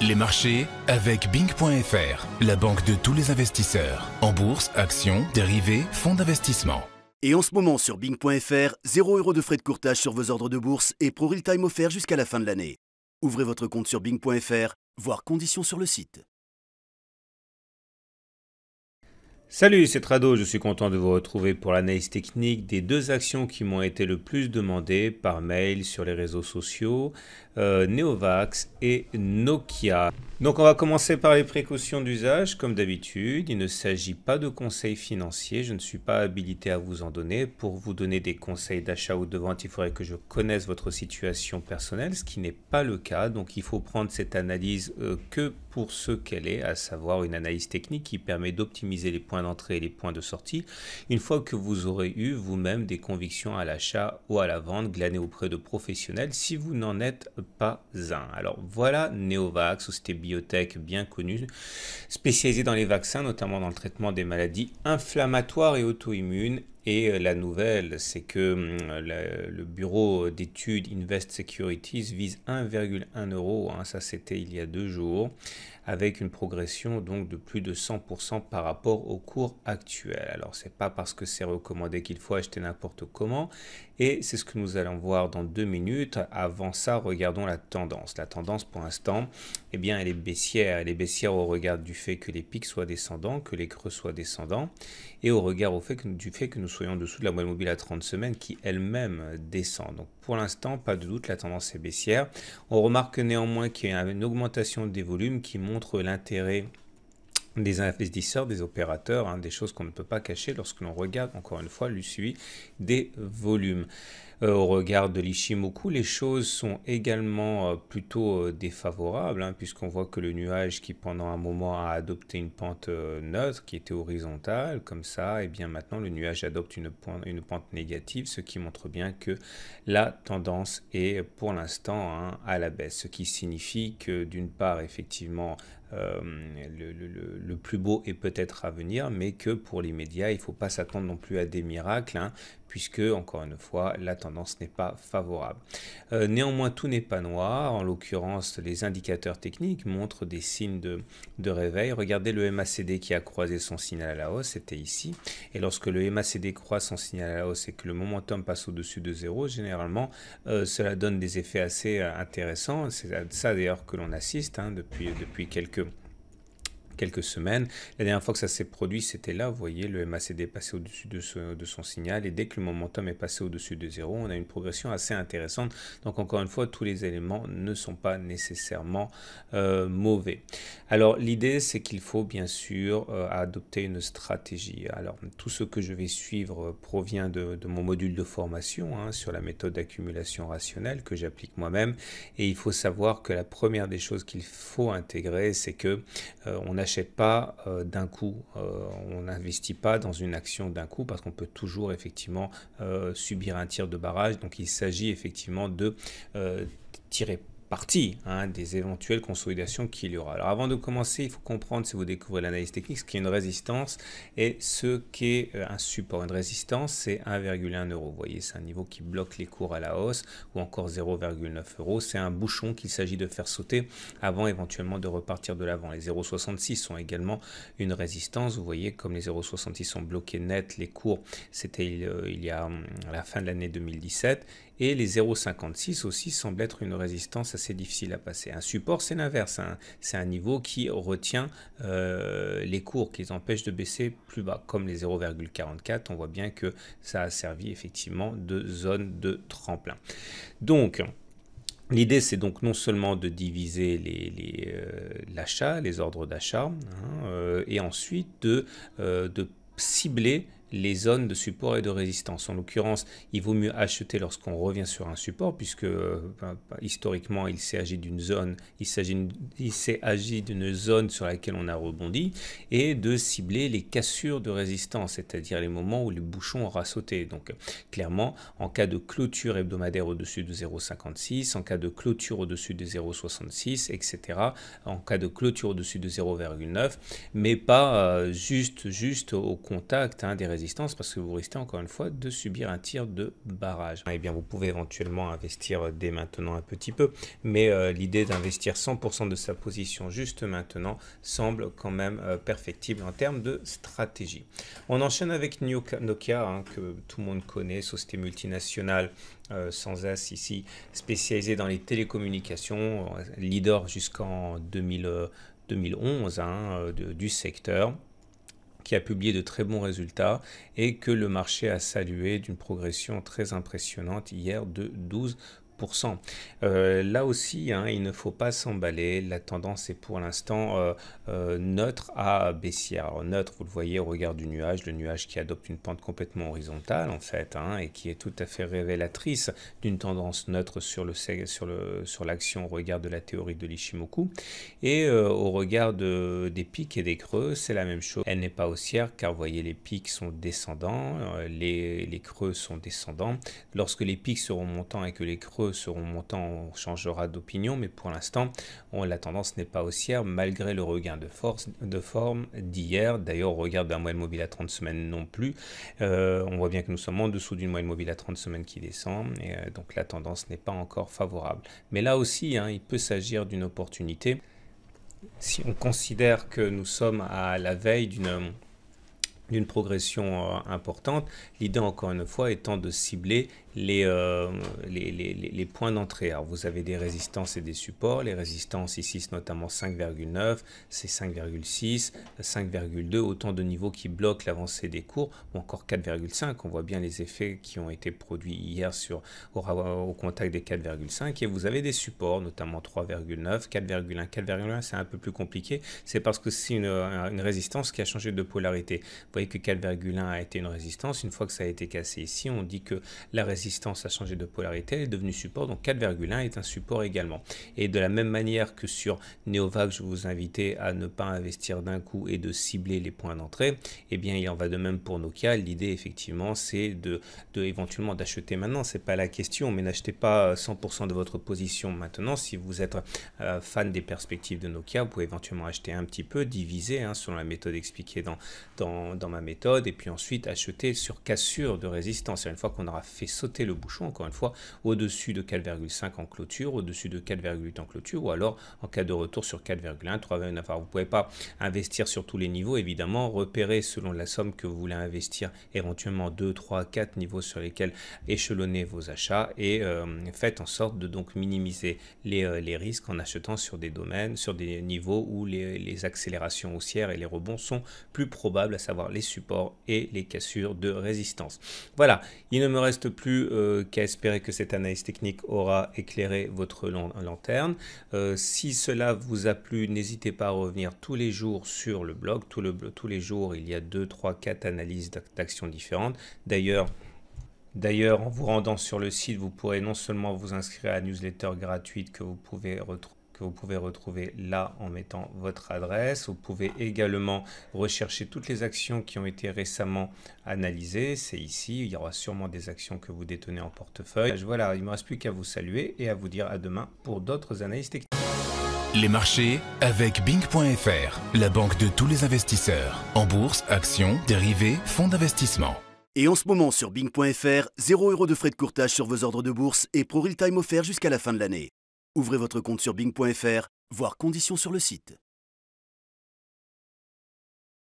Les marchés avec Bing.fr, la banque de tous les investisseurs. En bourse, actions, dérivés, fonds d'investissement. Et en ce moment sur Bing.fr, 0€ de frais de courtage sur vos ordres de bourse et pour real time offert jusqu'à la fin de l'année. Ouvrez votre compte sur Bing.fr, voir conditions sur le site. Salut, c'est Trado, je suis content de vous retrouver pour l'analyse technique des deux actions qui m'ont été le plus demandées par mail sur les réseaux sociaux, euh, Neovax et Nokia. Donc on va commencer par les précautions d'usage, comme d'habitude, il ne s'agit pas de conseils financiers, je ne suis pas habilité à vous en donner. Pour vous donner des conseils d'achat ou de vente, il faudrait que je connaisse votre situation personnelle, ce qui n'est pas le cas, donc il faut prendre cette analyse euh, que que pour ce qu'elle est, à savoir une analyse technique qui permet d'optimiser les points d'entrée et les points de sortie, une fois que vous aurez eu vous-même des convictions à l'achat ou à la vente glanées auprès de professionnels si vous n'en êtes pas un. Alors voilà Neovax, société biotech bien connue, spécialisée dans les vaccins, notamment dans le traitement des maladies inflammatoires et auto-immunes et euh, la nouvelle, c'est que hum, le bureau d'études Invest Securities vise 1,1 euro, hein, ça c'était il y a deux jours, avec une progression donc de plus de 100% par rapport au cours actuel. Alors c'est pas parce que c'est recommandé qu'il faut acheter n'importe comment et c'est ce que nous allons voir dans deux minutes. Avant ça, regardons la tendance. La tendance pour l'instant, eh bien elle est baissière. Elle est baissière au regard du fait que les pics soient descendants, que les creux soient descendants et au regard au fait que, du fait que nous soyons dessous de la moyenne mobile à 30 semaines qui elle-même descend. Donc pour l'instant, pas de doute, la tendance est baissière. On remarque néanmoins qu'il y a une augmentation des volumes qui monte l'intérêt des investisseurs, des opérateurs, hein, des choses qu'on ne peut pas cacher lorsque l'on regarde, encore une fois, le suivi des volumes. Euh, au regard de l'Ishimoku, les choses sont également euh, plutôt euh, défavorables, hein, puisqu'on voit que le nuage qui pendant un moment a adopté une pente neutre, qui était horizontale, comme ça, et eh bien maintenant le nuage adopte une, pente, négative, ce qui montre bien que la tendance est pour l'instant hein, à la baisse, ce qui signifie que d'une part, effectivement, le, plus beau est peut-être à venir, mais que pour l'immédiat, il ne faut pas s'attendre non plus à des miracles, hein, puisque, encore une fois, la tendance n'est pas favorable. Euh, néanmoins, tout n'est pas noir. En l'occurrence, les indicateurs techniques montrent des signes de, de, réveil. Regardez le MACD qui a croisé son signal à la hausse, c'était ici. Et lorsque le MACD croise son signal à la hausse et que le momentum passe au-dessus de zéro, généralement, euh, cela donne des effets assez euh, intéressants. C'est à ça d'ailleurs que l'on assiste hein, depuis, depuis quelques quelques semaines. La dernière fois que ça s'est produit, c'était là. Vous voyez, le MACD est passé au-dessus de, son signal. Et dès que le momentum est passé au-dessus de zéro, on a une progression assez intéressante. Donc, encore une fois, tous les éléments ne sont pas nécessairement euh, mauvais. Alors, l'idée, c'est qu'il faut bien sûr euh, adopter une stratégie. Alors, tout ce que je vais suivre provient de, mon module de formation hein, sur la méthode d'accumulation rationnelle que j'applique moi-même. Et il faut savoir que la première des choses qu'il faut intégrer, c'est que euh, on a pas euh, d'un coup. Euh, on n'investit pas dans une action d'un coup parce qu'on peut toujours effectivement euh, subir un tir de barrage. Donc il s'agit effectivement de tirer partie hein, des éventuelles consolidations qu'il y aura. Alors avant de commencer, il faut comprendre, si vous découvrez l'analyse technique, ce qu'est une résistance et ce qu'est euh, un support. Une résistance, c'est 1,1 euro. Vous voyez, c'est un niveau qui bloque les cours à la hausse ou encore 0,9 euros. C'est un bouchon qu'il s'agit de faire sauter avant éventuellement de repartir de l'avant. Les 0,66 sont également une résistance. Vous voyez, comme les 0,66 sont bloqués net, les cours, c'était il, euh, y a hum, la fin de l'année 2017 et les 0,56 aussi semblent être une résistance assez difficile à passer. Un support, c'est l'inverse. Hein. C'est un niveau qui retient euh, les cours, qui les empêche de baisser plus bas. Comme les 0,44, on voit bien que ça a servi effectivement de zone de tremplin. Donc, L'idée, c'est donc non seulement de diviser l'achat, les, euh, les, ordres d'achat, hein, euh, et ensuite de cibler les zones de support et de résistance. En l'occurrence, il vaut mieux acheter lorsqu'on revient sur un support, puisque euh, ben, ben, historiquement, il s'agit d'une zone, il s'est d'une zone sur laquelle on a rebondi, et de cibler les cassures de résistance, c'est-à-dire les moments où le bouchon aura sauté. Donc, clairement, en cas de clôture hebdomadaire au-dessus de 0,56, en cas de clôture au-dessus de 0,66, etc., en cas de clôture au-dessus de 0,9, mais pas euh, juste, juste au contact hein, des résistances parce que vous risquez encore une fois de subir un tir de barrage. Et eh bien vous pouvez éventuellement investir dès maintenant un petit peu, mais euh, l'idée d'investir 100% de sa position juste maintenant semble quand même euh, perfectible en termes de stratégie. On enchaîne avec Nokia, hein, que tout le monde connaît, société multinationale euh, sans as ici, spécialisée dans les télécommunications, leader jusqu'en 2011 hein, du secteur qui a publié de très bons résultats et que le marché a salué d'une progression très impressionnante hier de 12%. Euh, là aussi, hein, il ne faut pas s'emballer. La tendance est pour l'instant euh, euh, neutre à baissière. Alors, neutre, vous le voyez au regard du nuage, le nuage qui adopte une pente complètement horizontale en fait, hein, et qui est tout à fait révélatrice d'une tendance neutre sur le sur l'action au regard de la théorie de l'Ishimoku. Et au regard des pics et des creux, c'est la même chose. Elle n'est pas haussière car vous voyez les pics sont descendants, les, les creux sont descendants. Lorsque les pics seront montants et que les creux seront montants, on changera d'opinion, mais pour l'instant, la tendance n'est pas haussière malgré le regain de, force, de forme d'hier. D'ailleurs, on regarde d'un moyen mobile à 30 semaines non plus, euh, on voit bien que nous sommes en dessous d'une moyenne mobile à 30 semaines qui descend, et euh, donc la tendance n'est pas encore favorable. Mais là aussi, hein, il peut s'agir d'une opportunité. Si on considère que nous sommes à la veille d'une d'une progression euh, importante. L'idée, encore une fois, étant de cibler euh, les, les, points d'entrée. Alors vous avez des résistances et des supports. Les résistances ici, c'est notamment 5,9, c'est 5,6, 5,2, autant de niveaux qui bloquent l'avancée des cours, ou encore 4,5. On voit bien les effets qui ont été produits hier sur, au, contact des 4,5. Et vous avez des supports, notamment 3,9, 4,1. 4,1, c'est un peu plus compliqué. C'est parce que c'est une, une résistance qui a changé de polarité. Vous voyez que 4,1 a été une résistance. Une fois que ça a été cassé ici, on dit que la résistance résistance a changé de polarité, est devenu support, donc 4,1 est un support également. Et de la même manière que sur Neovac, je vous invitais à ne pas investir d'un coup et de cibler les points d'entrée, et eh bien il en va de même pour Nokia. L'idée effectivement c'est de, de, éventuellement d'acheter maintenant, c'est pas la question, mais n'achetez pas 100% euh, de votre position maintenant. Si vous êtes euh, fan des perspectives de Nokia, vous pouvez éventuellement acheter un petit peu, diviser hein, selon la méthode expliquée dans, dans, dans ma méthode, et puis ensuite acheter sur cassure de résistance. Une fois qu'on aura fait sauter le bouchon, encore une fois, au-dessus de 4,5 en clôture, au-dessus de 4,8 en clôture, ou alors en cas de retour sur 4,1, 3,9. Vous ne pouvez pas investir sur tous les niveaux, évidemment, repérer selon la somme que vous voulez investir, éventuellement 2, 3, 4 niveaux sur lesquels échelonner vos achats, et euh, faites en sorte de donc minimiser euh, les, risques en achetant sur des domaines, sur des niveaux où les accélérations haussières et les rebonds sont plus probables, à savoir les supports et les cassures de résistance. Voilà, il ne me reste plus euh, qu'à espérer que cette analyse technique aura éclairé votre lanterne. Euh, si cela vous a plu, n'hésitez pas à revenir tous les jours sur le blog. tous les jours, il y a 2, 3, 4 analyses d'actions différentes. D'ailleurs, D'ailleurs, en vous rendant sur le site, vous pourrez non seulement vous inscrire à la newsletter gratuite que vous pouvez retrouver vous pouvez retrouver là en mettant votre adresse. Vous pouvez également rechercher toutes les actions qui ont été récemment analysées. C'est ici, il y aura sûrement des actions que vous détenez en portefeuille. Euh, voilà, il ne me reste plus qu'à vous saluer et à vous dire à demain pour d'autres analyses techniques. Les marchés avec Bing.fr, la banque de tous les investisseurs. En bourse, actions, dérivés, fonds d'investissement. Et en ce moment sur Bing.fr, 0€ de frais de courtage sur vos ordres de bourse et real Time offert jusqu'à la fin de l'année. Ouvrez votre compte sur Bing.fr, voir conditions sur le site.